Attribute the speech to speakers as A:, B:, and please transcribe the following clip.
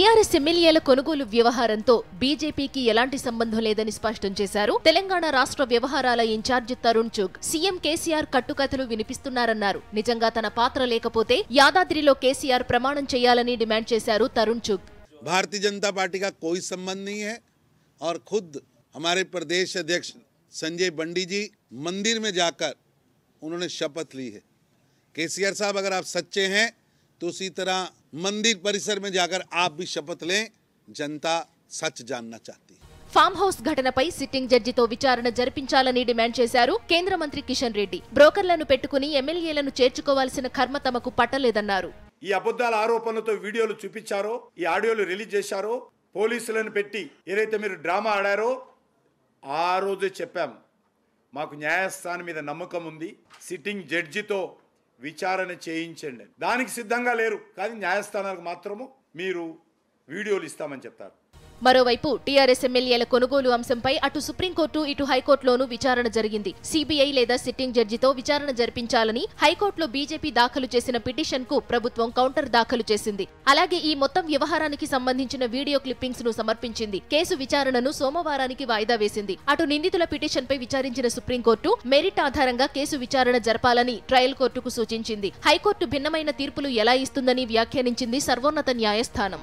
A: TRS ఎమ్మెల్యేల కొనుగోలు వ్యవహారంతో బీజేపీకి ఎలాంటి సంబంధం లేదని స్పష్టం చేశారు తెలంగాణ రాష్ట్ర వ్యవహారాల ఇన్ఛార్జి తరుణ్ చుగ్ సీఎం కేసీఆర్ కట్టుకథలు వినిపిస్తున్నారన్నారు నిజంగా తన పాత్ర లేకపోతే యాదాద్రిలో కేసీఆర్ ప్రమాణం చేయాలని డిమాండ్ చేశారు తరుణ్ చుగ్
B: भारतीय जनता पार्टी का कोई संबंध नहीं है और खुद हमारे प्रदेश अध्यक्ष संजय बंडी जी मंदिर में जाकर उन्होंने शपथ ली है केसीआर साहब अगर आप सच्चे हैं तो उसी तरह मंदिर परिसर में जाकर आप भी शपथ लें जनता సచ్ जानना चाहती
A: ఫామ్ హౌస్ ఘటనపై సిట్టింగ్ జడ్జితో విచారణ జరిపించాలని డిమాండ్ చేశారు కేంద్ర మంత్రి కిషన్ రెడ్డి బ్రోకర్లను పెట్టుకుని ఎమ్మెల్యేలను చేర్చుకోవాల్సిన కర్మ తమకు పట్టలేదన్నారు
C: ఈ అబద్ధాల ఆరోపణలతో వీడియోలు చూపించారో ఈ ఆడియోలు రిలీజ్ చేశారో పోలీసులను పెట్టి ఏదైతే మీరు డ్రామా ఆడారో ఆ రోజే చెప్పాం మాకు న్యాయస్థానం మీద నమ్మకం ఉంది సిట్టింగ్ జడ్జితో విచారణ చేయించండి దానికి సిద్ధంగా లేరు కానీ న్యాయస్థానాలకు మాత్రము మీరు వీడియోలు ఇస్తామని చెప్తారు
A: మరోవైపు టీఆర్ఎస్ ఎమ్మెల్యేల కొనుగోలు అంశంపై అటు సుప్రీంకోర్టు ఇటు హైకోర్టులోనూ విచారణ జరిగింది సిబిఐ లేదా సిట్టింగ్ జడ్జితో విచారణ జరిపించాలని హైకోర్టులో బీజేపీ దాఖలు చేసిన పిటిషన్ కు ప్రభుత్వం కౌంటర్ దాఖలు చేసింది అలాగే ఈ మొత్తం వ్యవహారానికి సంబంధించిన వీడియో క్లిప్పింగ్స్ ను సమర్పించింది కేసు విచారణను సోమవారానికి వాయిదా వేసింది అటు నిందితుల పిటిషన్ పై విచారించిన సుప్రీంకోర్టు మెరిట్ ఆధారంగా కేసు విచారణ జరపాలని ట్రయల్ కోర్టుకు సూచించింది హైకోర్టు భిన్నమైన తీర్పులు ఎలా ఇస్తుందని వ్యాఖ్యానించింది సర్వోన్నత న్యాయస్థానం